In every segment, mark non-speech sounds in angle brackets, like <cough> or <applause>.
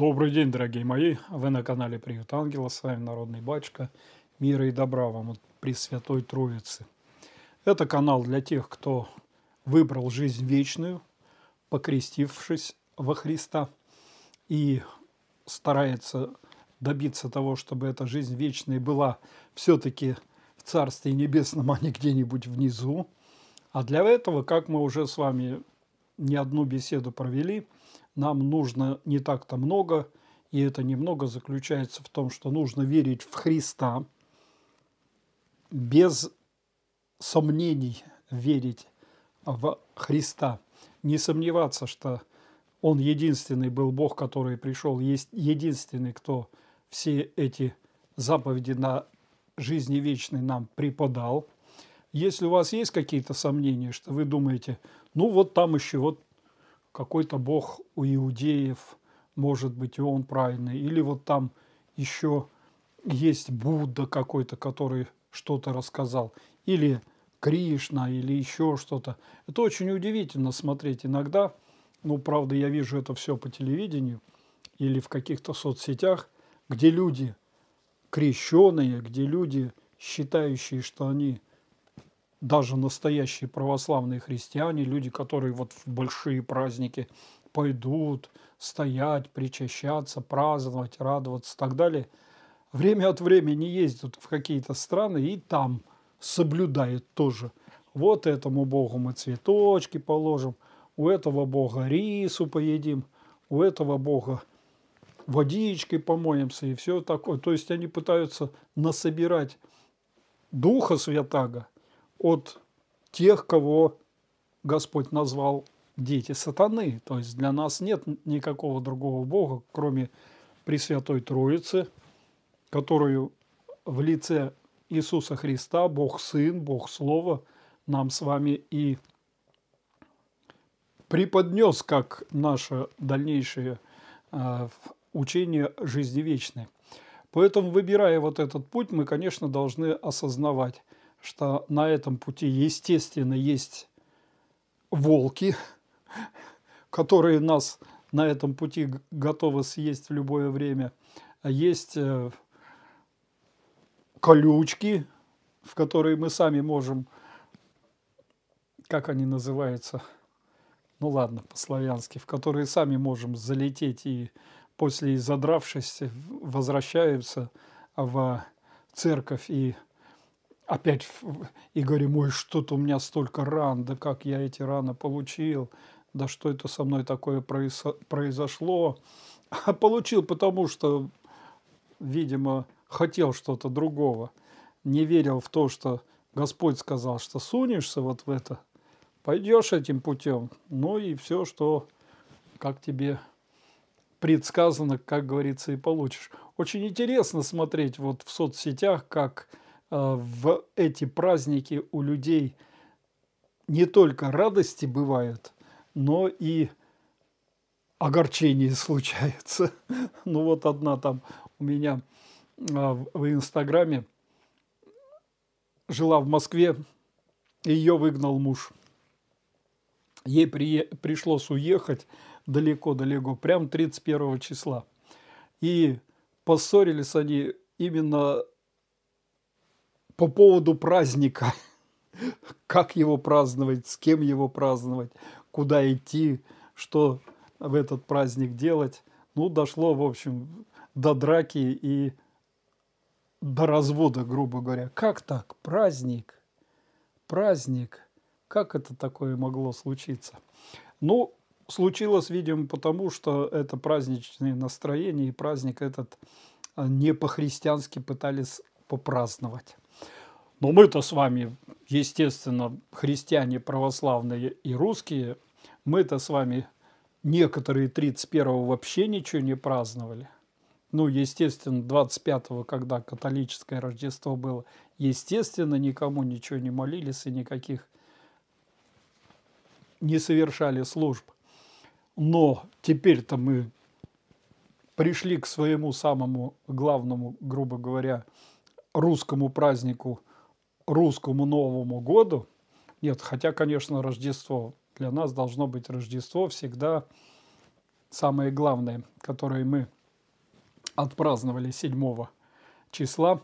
Добрый день, дорогие мои! Вы на канале Приют Ангела, с вами Народный Батюшка. Мира и добра вам от Пресвятой Троицы. Это канал для тех, кто выбрал жизнь вечную, покрестившись во Христа и старается добиться того, чтобы эта жизнь вечная была все-таки в Царстве Небесном, а не где-нибудь внизу. А для этого, как мы уже с вами не одну беседу провели – нам нужно не так-то много, и это немного заключается в том, что нужно верить в Христа, без сомнений верить в Христа, не сомневаться, что Он единственный был Бог, который пришел, есть единственный, кто все эти заповеди на жизни вечной нам преподал. Если у вас есть какие-то сомнения, что вы думаете, ну вот там еще вот какой-то бог у иудеев, может быть, и он правильный. Или вот там еще есть Будда какой-то, который что-то рассказал. Или Кришна, или еще что-то. Это очень удивительно смотреть. Иногда, ну, правда, я вижу это все по телевидению или в каких-то соцсетях, где люди крещенные, где люди, считающие, что они – даже настоящие православные христиане, люди, которые вот в большие праздники пойдут стоять, причащаться, праздновать, радоваться и так далее, время от времени ездят в какие-то страны и там соблюдают тоже. Вот этому Богу мы цветочки положим, у этого Бога рису поедим, у этого Бога водичкой помоемся и все такое. То есть они пытаются насобирать Духа Святаго – от тех, кого Господь назвал дети сатаны. То есть для нас нет никакого другого Бога, кроме Пресвятой Троицы, которую в лице Иисуса Христа, Бог Сын, Бог Слово, нам с вами и преподнес как наше дальнейшее э, учение жизни вечной. Поэтому, выбирая вот этот путь, мы, конечно, должны осознавать, что на этом пути, естественно, есть волки, <laughs> которые нас на этом пути готовы съесть в любое время. Есть э, колючки, в которые мы сами можем, как они называются, ну ладно, по-славянски, в которые сами можем залететь и после задравшись возвращаются в а, церковь и церковь опять Игорь мой, что-то у меня столько ран, да как я эти раны получил, да что это со мной такое произошло. <laughs> А получил потому, что, видимо, хотел что-то другого. Не верил в то, что Господь сказал, что сунешься вот в это, пойдешь этим путем. Ну и все, что, как тебе предсказано, как говорится, и получишь. Очень интересно смотреть вот в соцсетях, как Э, в эти праздники у людей не только радости бывают, но и огорчение <laughs> случается. Ну вот одна там у меня э, в Инстаграме жила в Москве, ее выгнал муж. Ей при... пришлось уехать далеко-далеко, прям 31 числа. И поссорились они именно по поводу праздника, как его праздновать, с кем его праздновать, куда идти, что в этот праздник делать. Ну, дошло, в общем, до драки и до развода, грубо говоря. Как так? Праздник? Праздник? Как это такое могло случиться? Ну, случилось, видимо, потому что это праздничное настроение, и праздник этот а, не по-христиански пытались попраздновать. Но мы-то с вами, естественно, христиане православные и русские, мы-то с вами некоторые 31-го вообще ничего не праздновали. Ну, естественно, 25-го, когда католическое Рождество было, естественно, никому ничего не молились и никаких не совершали служб. Но теперь-то мы пришли к своему самому главному, грубо говоря, русскому празднику русскому Новому году, нет, хотя, конечно, Рождество, для нас должно быть Рождество всегда самое главное, которое мы отпраздновали 7 числа,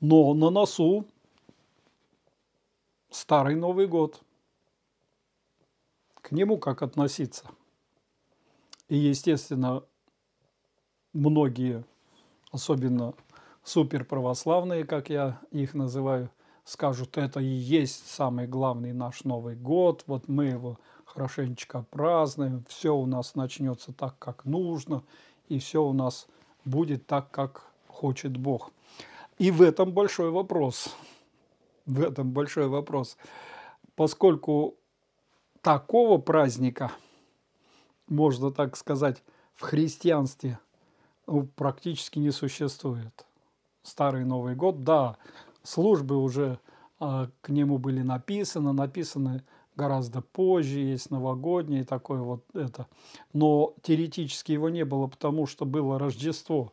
но на носу Старый Новый год. К нему как относиться? И, естественно, многие, особенно суперправославные, как я их называю, скажут, это и есть самый главный наш Новый год, вот мы его хорошенечко празднуем, все у нас начнется так, как нужно, и все у нас будет так, как хочет Бог. И в этом большой вопрос. В этом большой вопрос. Поскольку такого праздника, можно так сказать, в христианстве ну, практически не существует. Старый Новый год, да, службы уже э, к нему были написаны, написаны гораздо позже, есть новогодние такое вот это. Но теоретически его не было, потому что было Рождество.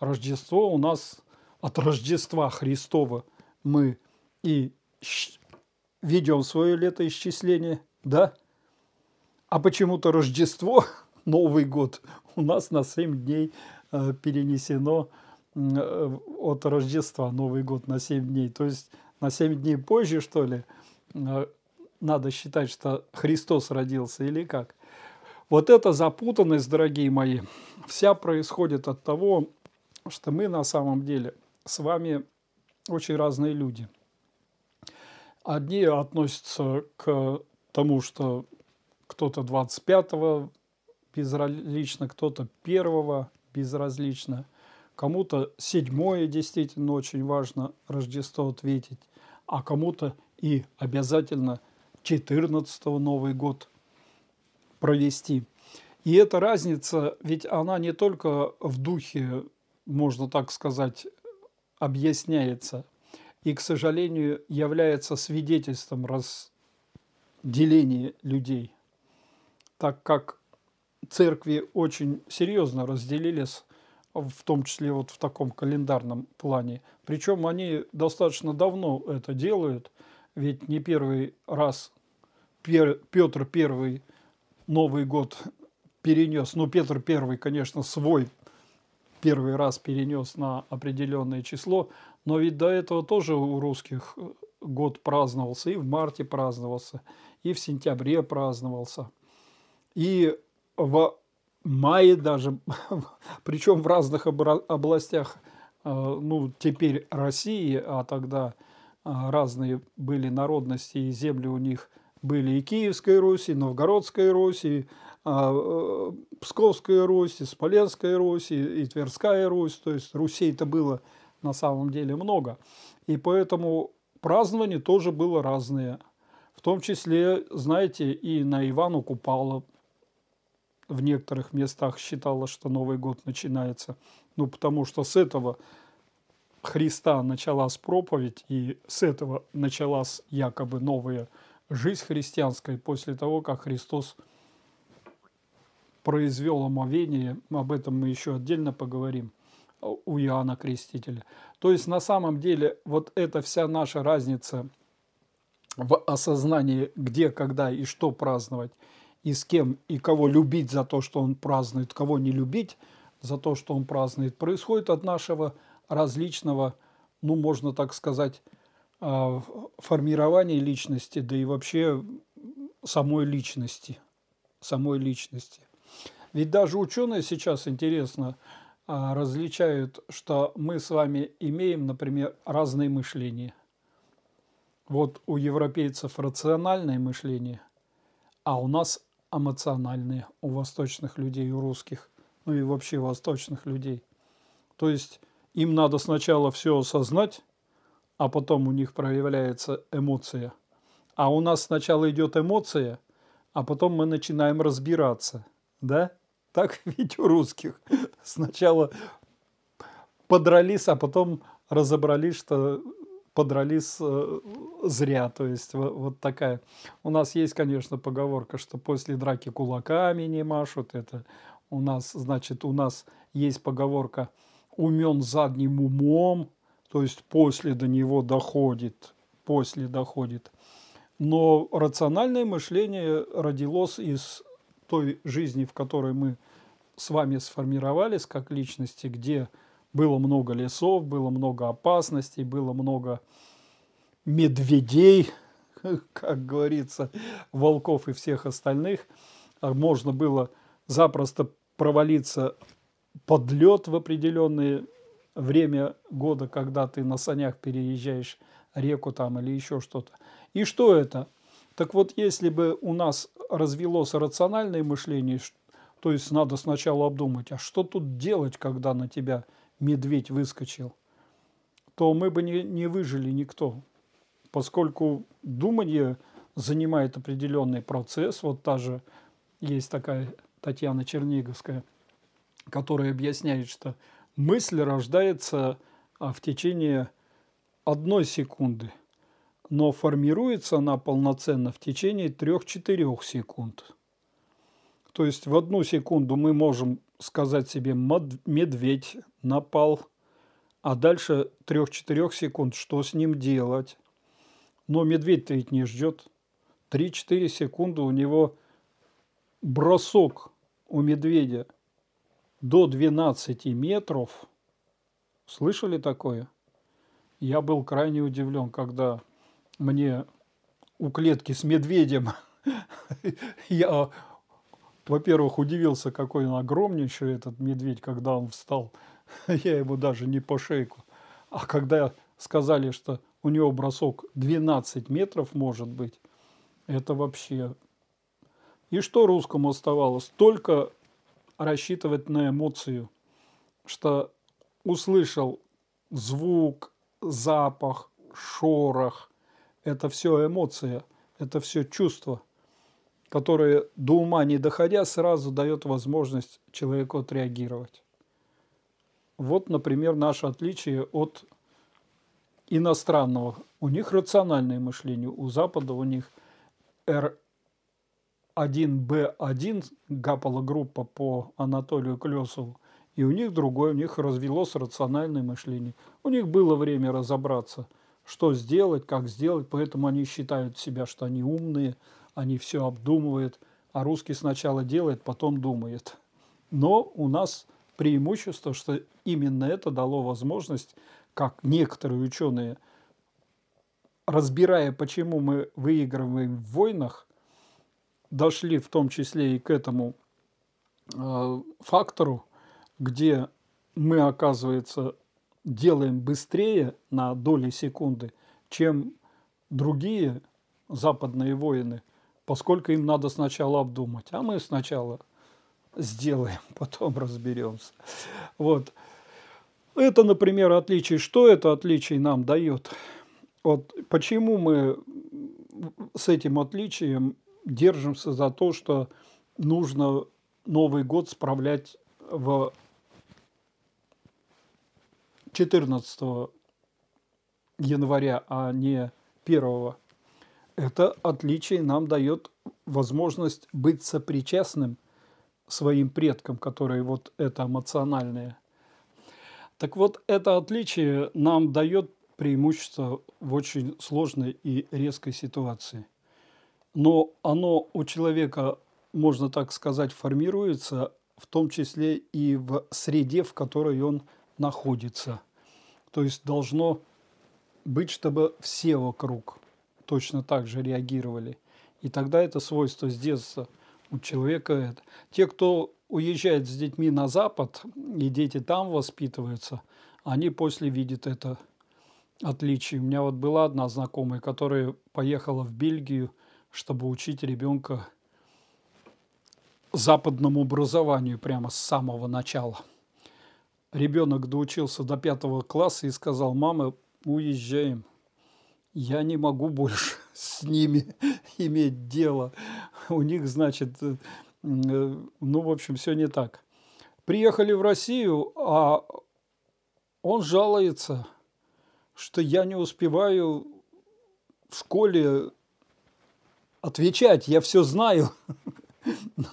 Рождество у нас от Рождества Христова мы и ведем свое летоисчисление, да? А почему-то Рождество, <laughs> Новый год у нас на 7 дней э, перенесено Э, от Рождества, Новый год на 7 дней. То есть на 7 дней позже, что ли, э, надо считать, что Христос родился или как. Вот эта запутанность, дорогие мои, вся происходит от того, что мы на самом деле с вами очень разные люди. Одни относятся к тому, что кто-то 25-го безразлично, кто-то 1-го безразлично – Кому-то седьмое действительно очень важно Рождество ответить, а кому-то и обязательно 14 Новый год провести. И эта разница, ведь она не только в духе, можно так сказать, объясняется, и, к сожалению, является свидетельством разделения людей, так как церкви очень серьезно разделились в том числе вот в таком календарном плане. Причем они достаточно давно это делают, ведь не первый раз Петр Первый Новый год перенес, ну Петр Первый, конечно, свой первый раз перенес на определенное число, но ведь до этого тоже у русских э, год праздновался, и в марте праздновался, и в сентябре праздновался. И в мае даже, <laughs> причем в разных областях, э, ну, теперь России, а тогда э, разные были народности, и земли у них были и Киевской Руси, и Новгородской Руси, и а, э, Псковской Руси, Смоленской Руси, и Тверская Русь. То есть Русей-то было на самом деле много. И поэтому празднования тоже было разное В том числе, знаете, и на Ивану Купала в некоторых местах считала, что Новый год начинается. Ну, потому что с этого Христа началась проповедь, и с этого началась якобы новая жизнь христианская после того, как Христос произвел омовение, об этом мы еще отдельно поговорим, а, у Иоанна Крестителя. То есть на самом деле вот эта вся наша разница в осознании, где, когда и что праздновать – и с кем, и кого любить за то, что он празднует, кого не любить за то, что он празднует, происходит от нашего различного, ну, можно так сказать, а, формирования личности, да и вообще самой личности. Самой личности. Ведь даже ученые сейчас, интересно, а, различают, что мы с вами имеем, например, разные мышления. Вот у европейцев рациональное мышление, а у нас эмоциональные у восточных людей, у русских, ну и вообще восточных людей. То есть им надо сначала все осознать, а потом у них проявляется эмоция. А у нас сначала идет эмоция, а потом мы начинаем разбираться. Да? Так <laughs> ведь у русских. Сначала подрались, а потом разобрались, что подрались э, зря. То есть вот, вот такая. У нас есть, конечно, поговорка, что после драки кулаками не машут. Это у нас, значит, у нас есть поговорка «умен задним умом», то есть после до него доходит, после доходит. Но рациональное мышление родилось из той жизни, в которой мы с вами сформировались как личности, где – было много лесов, было много опасностей, было много медведей, <laughs> как говорится, волков и всех остальных. А можно было запросто провалиться под лед в определенное время года, когда ты на санях переезжаешь реку там или еще что-то. И что это? Так вот, если бы у нас развелось рациональное мышление, то есть надо сначала обдумать, а что тут делать, когда на тебя медведь выскочил, то мы бы не, не выжили никто, поскольку думание занимает определенный процесс. Вот та же есть такая Татьяна Черниговская, которая объясняет, что мысль рождается а, в течение одной секунды, но формируется она полноценно в течение трех-четырех секунд. То есть в одну секунду мы можем сказать себе «медведь напал», а дальше 3-4 секунд что с ним делать? Но медведь-то ведь не ждет. 3-4 секунды у него бросок у медведя до 12 метров. Слышали такое? Я был крайне удивлен, когда мне у клетки с медведем <laughs> я во-первых, удивился, какой он огромнейший, этот медведь, когда он встал. <laughs> Я ему даже не по шейку. А когда сказали, что у него бросок 12 метров может быть, это вообще... И что русскому оставалось? Только рассчитывать на эмоцию, что услышал звук, запах, шорох. Это все эмоция, это все чувство – которые до ума не доходя, сразу дает возможность человеку отреагировать. Вот, например, наше отличие от иностранного. У них рациональное мышление, у Запада у них R1B1 гапала по Анатолию Клесову, и у них другое, у них развелось рациональное мышление. У них было время разобраться, что сделать, как сделать, поэтому они считают себя, что они умные – они все обдумывают, а русский сначала делает, потом думает. Но у нас преимущество, что именно это дало возможность, как некоторые ученые, разбирая, почему мы выигрываем в войнах, дошли в том числе и к этому э, фактору, где мы, оказывается, делаем быстрее на доли секунды, чем другие западные воины – поскольку им надо сначала обдумать. А мы сначала сделаем, <laughs> потом разберемся. Вот. Это, например, отличие. Что это отличие нам дает? Вот почему мы с этим отличием держимся за то, что нужно Новый год справлять в 14 января, а не 1 это отличие нам дает возможность быть сопричастным своим предкам, которые вот это эмоциональные. Так вот, это отличие нам дает преимущество в очень сложной и резкой ситуации. Но оно у человека, можно так сказать, формируется в том числе и в среде, в которой он находится. То есть должно быть, чтобы все вокруг точно так же реагировали. И тогда это свойство с детства у человека. Те, кто уезжает с детьми на Запад, и дети там воспитываются, они после видят это отличие. У меня вот была одна знакомая, которая поехала в Бельгию, чтобы учить ребенка западному образованию прямо с самого начала. Ребенок доучился до пятого класса и сказал, мама, уезжаем – я не могу больше <laughs> с ними <laughs> иметь дело. У них, значит, э, э, ну, в общем, все не так. Приехали в Россию, а он жалуется, что я не успеваю в школе отвечать, я все знаю, <laughs>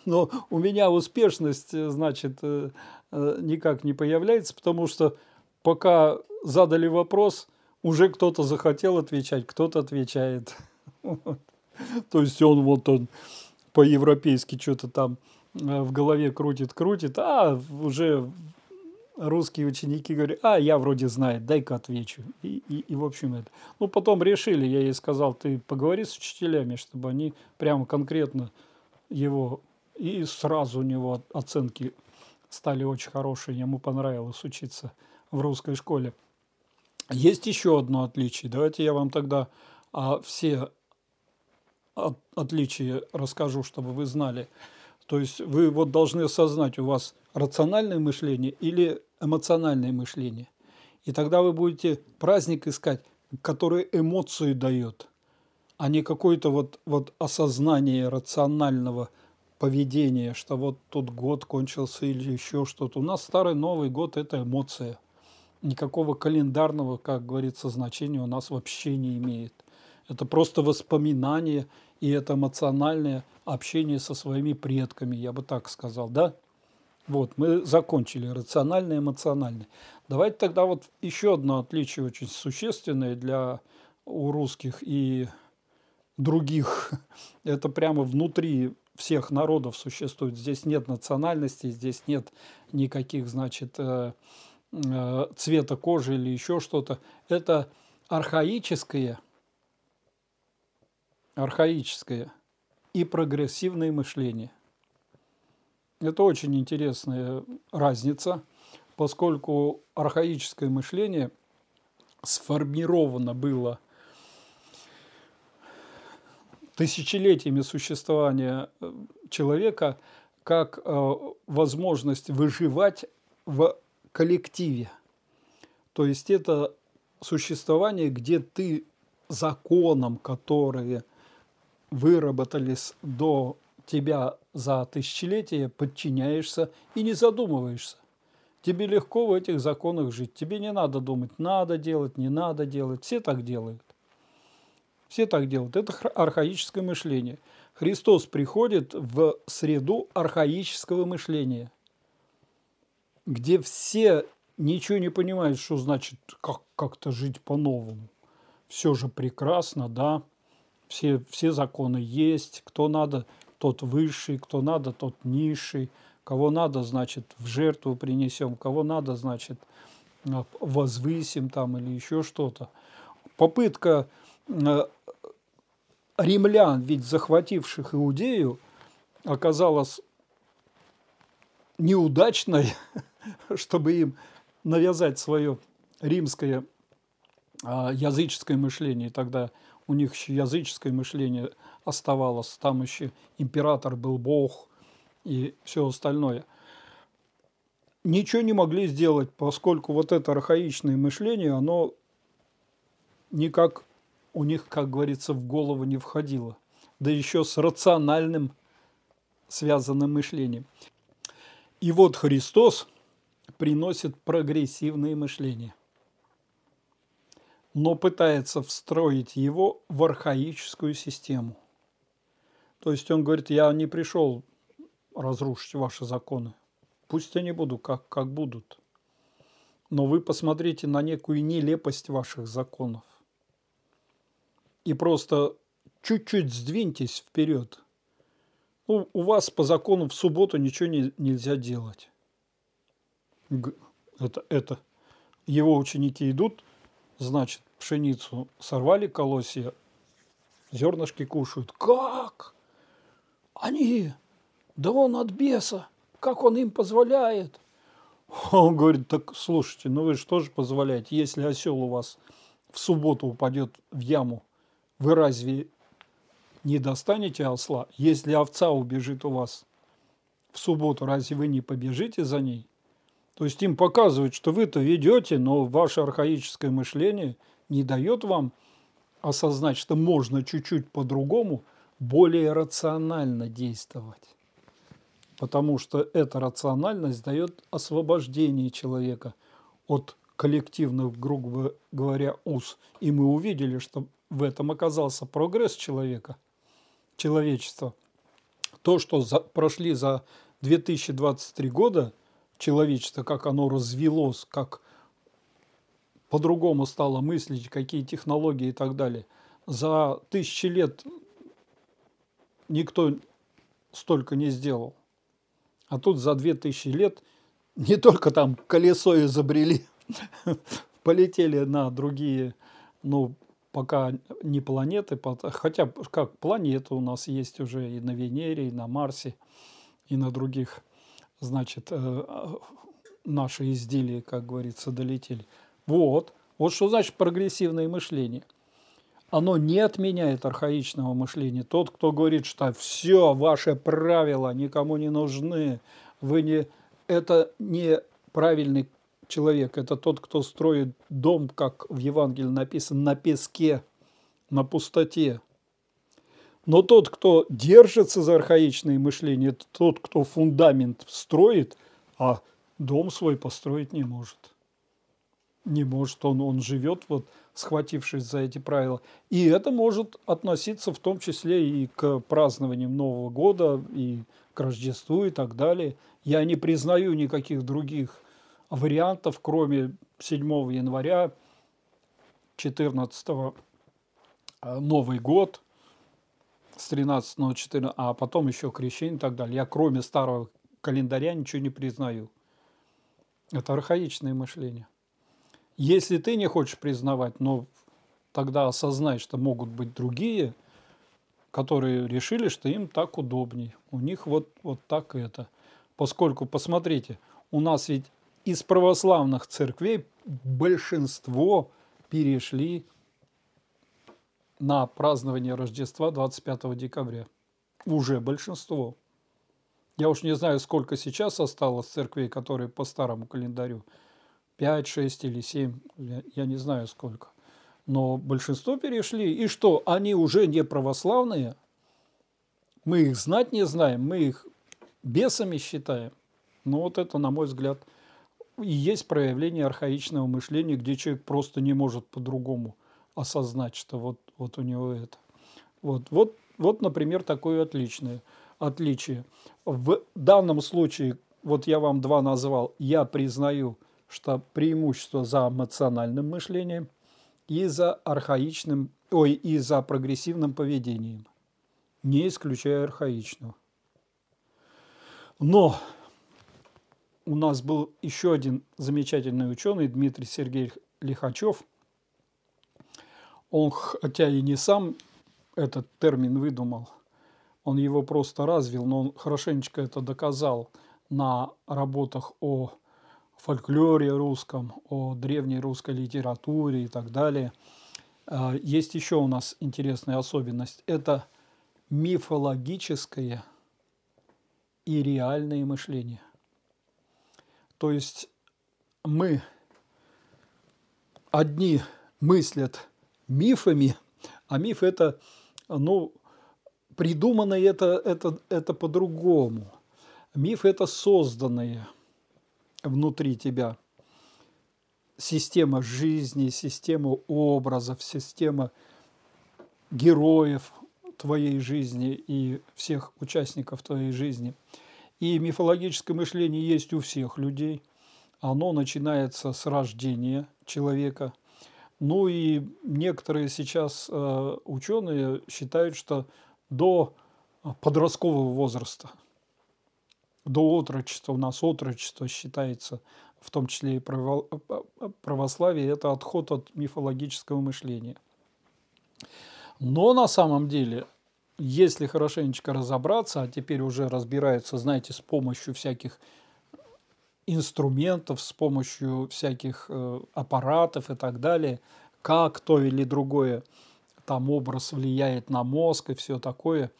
но у меня успешность, э, значит, никак не появляется, потому что пока задали вопрос, уже кто-то захотел отвечать, кто-то отвечает. <laughs> То есть он вот он по-европейски что-то там э, в голове крутит-крутит, а уже русские ученики говорят, а, я вроде знаю, дай-ка отвечу. И, и, и, в общем, это. Ну, потом решили, я ей сказал, ты поговори с учителями, чтобы они прямо конкретно его... И сразу у него оценки стали очень хорошие, ему понравилось учиться в русской школе. Есть еще одно отличие. Давайте я вам тогда а, все от, отличия расскажу, чтобы вы знали. То есть вы вот должны осознать, у вас рациональное мышление или эмоциональное мышление. И тогда вы будете праздник искать, который эмоции дает, а не какое-то вот, вот осознание рационального поведения, что вот тут год кончился или еще что-то. У нас старый Новый год – это эмоция – никакого календарного, как говорится, значения у нас вообще не имеет. Это просто воспоминание и это эмоциональное общение со своими предками, я бы так сказал, да? Вот, мы закончили рационально и эмоционально. Давайте тогда вот еще одно отличие очень существенное для у русских и других. <laughs> Это прямо внутри всех народов существует. Здесь нет национальности, здесь нет никаких, значит, э, Э, цвета кожи или еще что-то, это архаическое, архаическое и прогрессивное мышление. Это очень интересная разница, поскольку архаическое мышление сформировано было тысячелетиями существования э, человека как э, возможность выживать в коллективе. То есть это существование, где ты законом, которые выработались до тебя за тысячелетия, подчиняешься и не задумываешься. Тебе легко в этих законах жить. Тебе не надо думать, надо делать, не надо делать. Все так делают. Все так делают. Это архаическое мышление. Христос приходит в среду архаического мышления – где все ничего не понимают, что значит как- как-то жить по-новому. Все же прекрасно, да, все, все законы есть, кто надо, тот высший, кто надо, тот низший, кого надо, значит, в жертву принесем, кого надо, значит, а, возвысим там или еще что-то. Попытка а, римлян, ведь захвативших Иудею, оказалась неудачной, <laughs> <laughs> чтобы им навязать свое римское а, языческое мышление. И тогда у них еще языческое мышление оставалось. Там еще император был бог и все остальное. Ничего не могли сделать, поскольку вот это архаичное мышление, оно никак у них, как говорится, в голову не входило. Да еще с рациональным связанным мышлением. И вот Христос – приносит прогрессивное мышление, но пытается встроить его в архаическую систему. То есть он говорит, я не пришел разрушить ваши законы. Пусть они будут, как, как будут. Но вы посмотрите на некую нелепость ваших законов. И просто чуть-чуть сдвиньтесь вперед. Ну, у вас по закону в субботу ничего не, нельзя делать это, это, его ученики идут, значит, пшеницу сорвали колосья, зернышки кушают. Как? Они, да он от беса, как он им позволяет? <laughs> Он говорит, так слушайте, ну вы же тоже позволяете, если осел у вас в субботу упадет в яму, вы разве не достанете осла? Если овца убежит у вас в субботу, разве вы не побежите за ней? То есть им показывают, что вы-то ведете, но ваше архаическое мышление не дает вам осознать, что можно чуть-чуть по-другому, более рационально действовать. Потому что эта рациональность дает освобождение человека от коллективных, грубо говоря, уз. И мы увидели, что в этом оказался прогресс человека, человечества. То, что за, прошли за 2023 года – человечество, как оно развелось, как по-другому стало мыслить, какие технологии и так далее. За тысячи лет никто столько не сделал. А тут за две тысячи лет не только там колесо изобрели, <laughs> полетели на другие, ну, пока не планеты, хотя как планеты у нас есть уже и на Венере, и на Марсе, и на других значит, э, наши изделия, как говорится, долетели. Вот, вот что значит прогрессивное мышление. Оно не отменяет архаичного мышления. Тот, кто говорит, что все, ваши правила никому не нужны, вы не... Это не правильный человек, это тот, кто строит дом, как в Евангелии написано, на песке, на пустоте. Но тот, кто держится за архаичное мышление, тот, кто фундамент строит, а дом свой построить не может. Не может он, он живет, вот, схватившись за эти правила. И это может относиться в том числе и к празднованиям Нового года, и к Рождеству и так далее. Я не признаю никаких других вариантов, кроме 7 января, 14 э, Новый год – с 13 на 14, а потом еще крещение и так далее. Я кроме старого календаря ничего не признаю. Это архаичное мышление. Если ты не хочешь признавать, но тогда осознай, что могут быть другие, которые решили, что им так удобней. У них вот, вот так это. Поскольку, посмотрите, у нас ведь из православных церквей большинство перешли на празднование Рождества 25 декабря. Уже большинство. Я уж не знаю, сколько сейчас осталось церквей, которые по старому календарю. 5, 6 или 7, я не знаю сколько. Но большинство перешли. И что, они уже не православные? Мы их знать не знаем, мы их бесами считаем. Но ну, вот это, на мой взгляд, и есть проявление архаичного мышления, где человек просто не может по-другому осознать, что вот, вот у него это. Вот, вот, вот, например, такое отличное отличие. В данном случае, вот я вам два назвал, я признаю, что преимущество за эмоциональным мышлением и за архаичным, ой, и за прогрессивным поведением, не исключая архаичного. Но у нас был еще один замечательный ученый Дмитрий Сергеевич Лихачев, он, хотя и не сам этот термин выдумал, он его просто развил, но он хорошенечко это доказал на работах о фольклоре русском, о древней русской литературе и так далее. Э, есть еще у нас интересная особенность. Это мифологическое и реальное мышление. То есть мы одни мыслят мифами, а миф это, ну, придуманное это, это, это по-другому. Миф это созданное внутри тебя. Система жизни, система образов, система героев твоей жизни и всех участников твоей жизни. И мифологическое мышление есть у всех людей. Оно начинается с рождения человека – ну и некоторые сейчас э, ученые считают, что до подросткового возраста, до отрочества, у нас отрочество считается, в том числе и э, э, православие, это отход от мифологического мышления. Но на самом деле, если хорошенечко разобраться, а теперь уже разбираются, знаете, с помощью всяких инструментов, с помощью всяких э, аппаратов и так далее, как то или другое там образ влияет на мозг и все такое.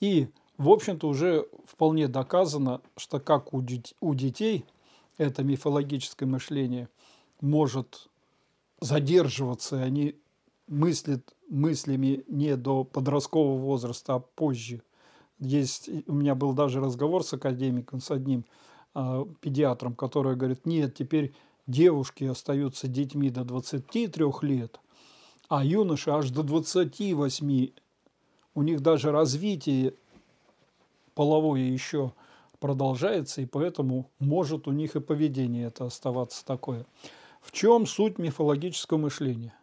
И, в общем-то, уже вполне доказано, что как у, детей это мифологическое мышление может задерживаться, и они мыслят мыслями не до подросткового возраста, а позже. Есть, у меня был даже разговор с академиком, с одним – э, а, педиатром, которая говорит, нет, теперь девушки остаются детьми до 23 лет, а юноши аж до 28. У них даже развитие половое еще продолжается, и поэтому может у них и поведение это оставаться такое. В чем суть мифологического мышления?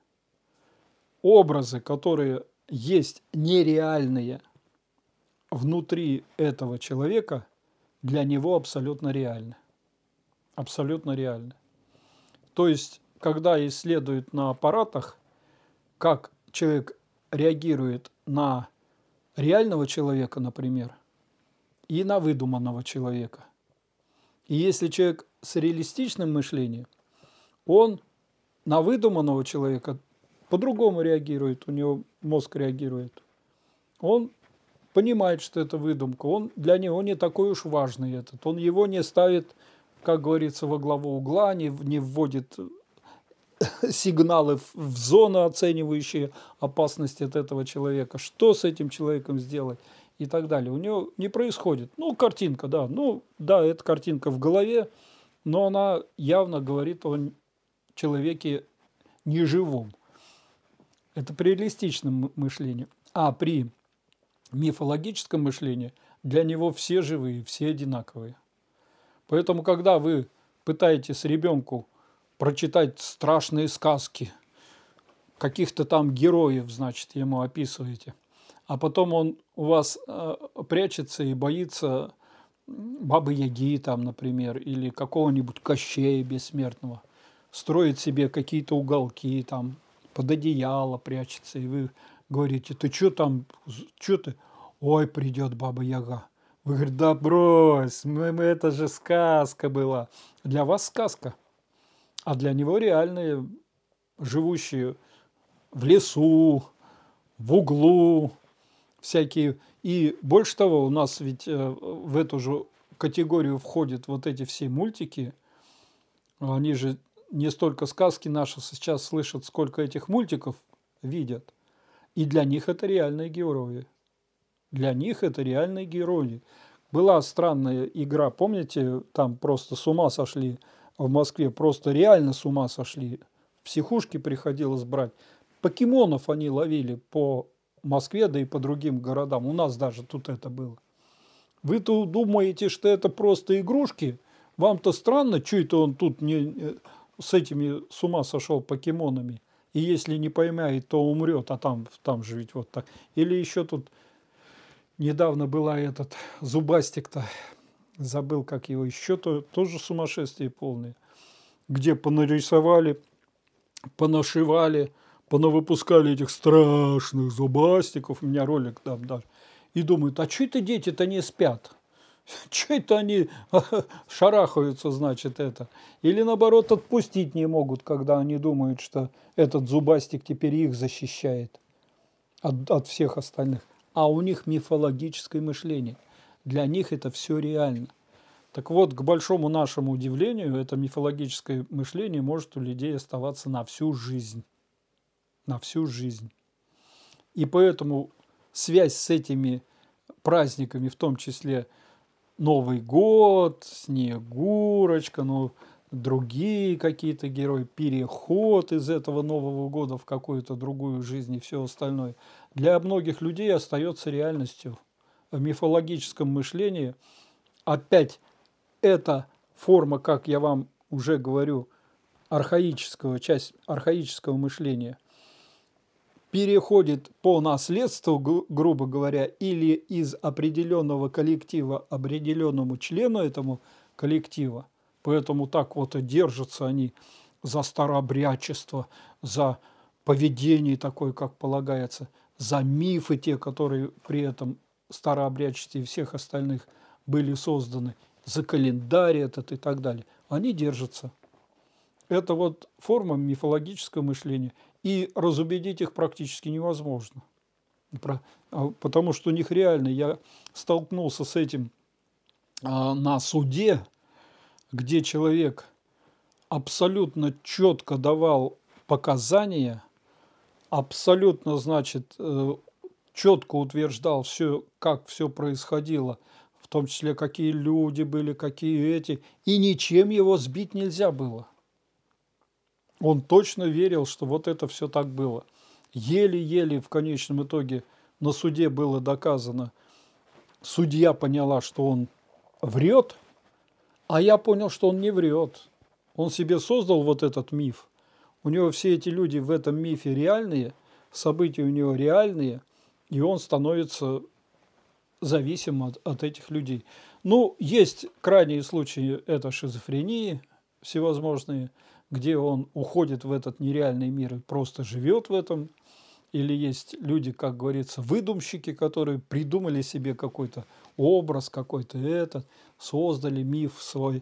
Образы, которые есть нереальные внутри этого человека – для него абсолютно реальны. Абсолютно реальны. То есть, когда исследуют на аппаратах, как человек реагирует на реального человека, например, и на выдуманного человека. И если человек с реалистичным мышлением, он на выдуманного человека по-другому реагирует, у него мозг реагирует. Он понимает, что это выдумка. Он для него не такой уж важный этот. Он его не ставит, как говорится, во главу угла, не, не вводит <laughs> сигналы в зону, оценивающие опасность от этого человека, что с этим человеком сделать и так далее. У него не происходит. Ну, картинка, да. Ну, да, эта картинка в голове, но она явно говорит о человеке неживом. Это при реалистичном мышлении. А при мифологическом мышлении для него все живые, все одинаковые. Поэтому, когда вы пытаетесь ребенку прочитать страшные сказки, каких-то там героев, значит, ему описываете, а потом он у вас э, прячется и боится Бабы Яги, там, например, или какого-нибудь Кощея бессмертного, строит себе какие-то уголки, там, под одеяло прячется, и вы говорите, ты что там, что ты? Ой, придет Баба Яга. Вы говорите, да брось, мы, мы, это же сказка была. Для вас сказка, а для него реальные, живущие в лесу, в углу, всякие. И больше того, у нас ведь э, в эту же категорию входят вот эти все мультики. Они же не столько сказки наши сейчас слышат, сколько этих мультиков видят. И для них это реальные герои. Для них это реальные герои. Была странная игра, помните, там просто с ума сошли в Москве, просто реально с ума сошли. психушки приходилось брать. Покемонов они ловили по Москве, да и по другим городам. У нас даже тут это было. Вы-то думаете, что это просто игрушки? Вам-то странно, что это он тут не, э, с этими с ума сошел покемонами и если не поймает, то умрет, а там, там же ведь вот так. Или еще тут недавно была этот зубастик-то, забыл, как его еще, то, тоже сумасшествие полное, где понарисовали, понашивали, понавыпускали этих страшных зубастиков, у меня ролик там даже, и думают, а что это дети-то не спят? <laughs> Что это они <laughs> шарахаются, значит, это? Или наоборот, отпустить не могут, когда они думают, что этот зубастик теперь их защищает от, от всех остальных. А у них мифологическое мышление. Для них это все реально. Так вот, к большому нашему удивлению, это мифологическое мышление может у людей оставаться на всю жизнь. На всю жизнь. И поэтому связь с этими праздниками, в том числе Новый год, Снегурочка, ну, другие какие-то герои, переход из этого Нового года в какую-то другую жизнь и все остальное, для многих людей остается реальностью. В мифологическом мышлении опять эта форма, как я вам уже говорю, архаического, часть архаического мышления – переходит по наследству, грубо говоря, или из определенного коллектива определенному члену этому коллектива. Поэтому так вот и держатся они за старообрядчество, за поведение такое, как полагается, за мифы те, которые при этом старообрядчестве и всех остальных были созданы, за календарь этот и так далее. Они держатся. Это вот форма мифологического мышления и разубедить их практически невозможно. А, потому что у них реально, я столкнулся с этим а, на суде, где человек абсолютно четко давал показания, абсолютно, значит, э, четко утверждал все, как все происходило, в том числе какие люди были, какие эти, и ничем его сбить нельзя было. Он точно верил, что вот это все так было. Еле-еле в конечном итоге на суде было доказано. Судья поняла, что он врет, а я понял, что он не врет. Он себе создал вот этот миф. У него все эти люди в этом мифе реальные, события у него реальные, и он становится зависим от, от этих людей. Ну, есть крайние случаи, это шизофрении всевозможные – где он уходит в этот нереальный мир и просто живет в этом, или есть люди, как говорится, выдумщики, которые придумали себе какой-то образ, какой-то этот, создали миф свой,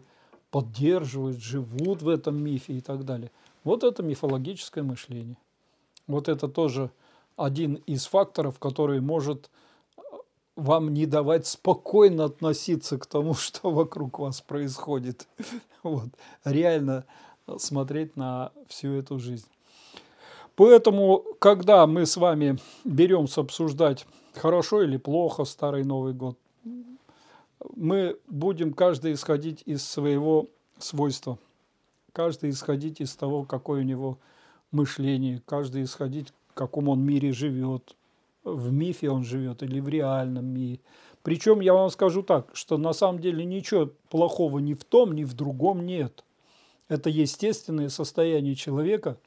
поддерживают, живут в этом мифе и так далее. Вот это мифологическое мышление. Вот это тоже один из факторов, который может э, вам не давать спокойно относиться к тому, <laughs> что вокруг вас происходит. <laughs> Вот. Реально смотреть на всю эту жизнь. Поэтому, когда мы с вами беремся обсуждать хорошо или плохо Старый Новый год, мы будем каждый исходить из своего свойства, каждый исходить из того, какое у него мышление, каждый исходить, в каком он мире живет, в мифе он живет или в реальном мире. Причем я вам скажу так, что на самом деле ничего плохого ни в том, ни в другом нет – это естественное состояние человека,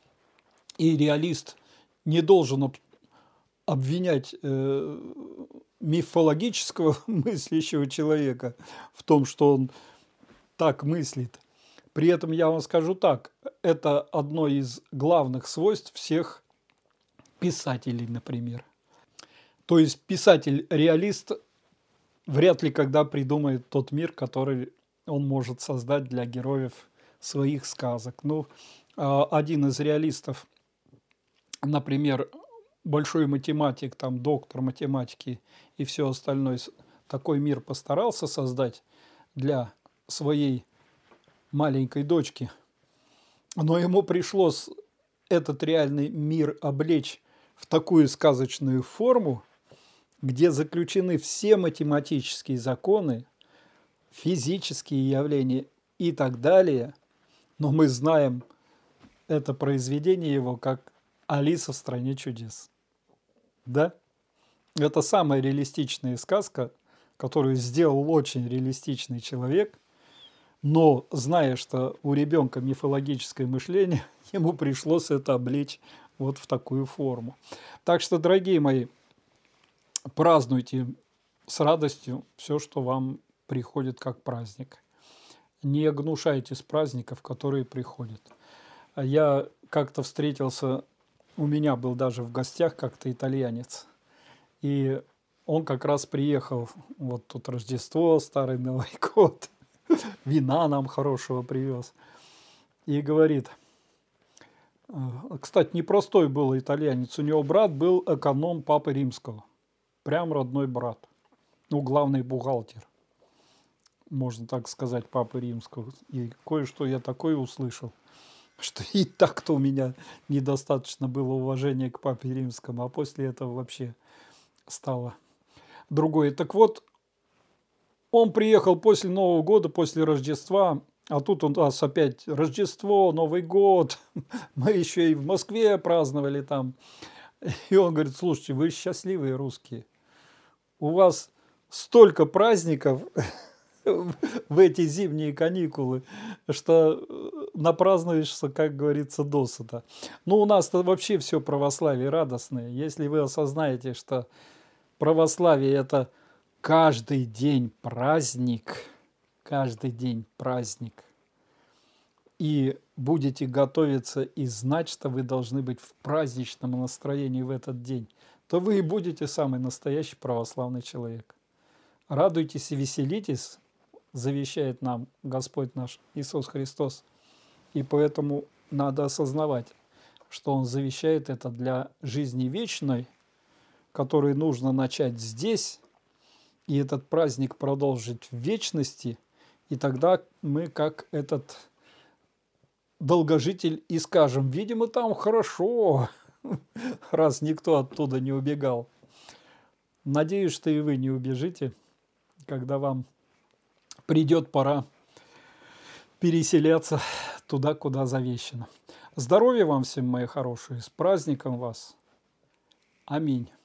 и реалист не должен обвинять э, мифологического <laughs> мыслящего человека в том, что он так мыслит. При этом я вам скажу так, это одно из главных свойств всех писателей, например. То есть писатель-реалист вряд ли когда придумает тот мир, который он может создать для героев своих сказок. Ну, а, один из реалистов, например, большой математик, там доктор математики и все остальное, такой мир постарался создать для своей маленькой дочки. Но ему пришлось этот реальный мир облечь в такую сказочную форму, где заключены все математические законы, физические явления и так далее – но мы знаем это произведение его как «Алиса в стране чудес». Да? Это самая реалистичная сказка, которую сделал очень реалистичный человек, но зная, что у ребенка мифологическое мышление, <laughs> ему пришлось это облечь вот в такую форму. Так что, дорогие мои, празднуйте с радостью все, что вам приходит как праздник – не гнушайтесь праздников, которые приходят. А я как-то встретился, у меня был даже в гостях как-то итальянец, и он как раз приехал, вот тут Рождество, Старый Новый <laughs> год, вина нам хорошего привез, и говорит, «Э, кстати, непростой был итальянец, у него брат был эконом Папы Римского, прям родной брат, ну, главный бухгалтер – можно так сказать, Папы Римского. И кое-что я такое услышал, <laughs> что и так-то у меня недостаточно было уважения к Папе Римскому, а после этого вообще стало другое. Так вот, он приехал после Нового года, после Рождества, а тут у нас опять Рождество, Новый год, <laughs> мы еще и в Москве праздновали там. И он говорит, слушайте, вы счастливые русские, у вас столько праздников, <laughs> в эти зимние каникулы, что э, напразднуешься, как говорится, досыта. Ну, у нас-то вообще все православие радостное. Если вы осознаете, что православие – это каждый день праздник, каждый день праздник, и будете готовиться и знать, что вы должны быть в праздничном настроении в этот день, то вы и будете самый настоящий православный человек. Радуйтесь и веселитесь, завещает нам Господь наш Иисус Христос. И поэтому надо осознавать, что Он завещает это для жизни вечной, которой нужно начать здесь, и этот праздник продолжить в вечности, и тогда мы, как этот долгожитель, и скажем, видимо, там хорошо, <laughs> раз никто оттуда не убегал. Надеюсь, что и вы не убежите, когда вам придет пора переселяться туда, куда завещено. Здоровья вам всем, мои хорошие, с праздником вас. Аминь.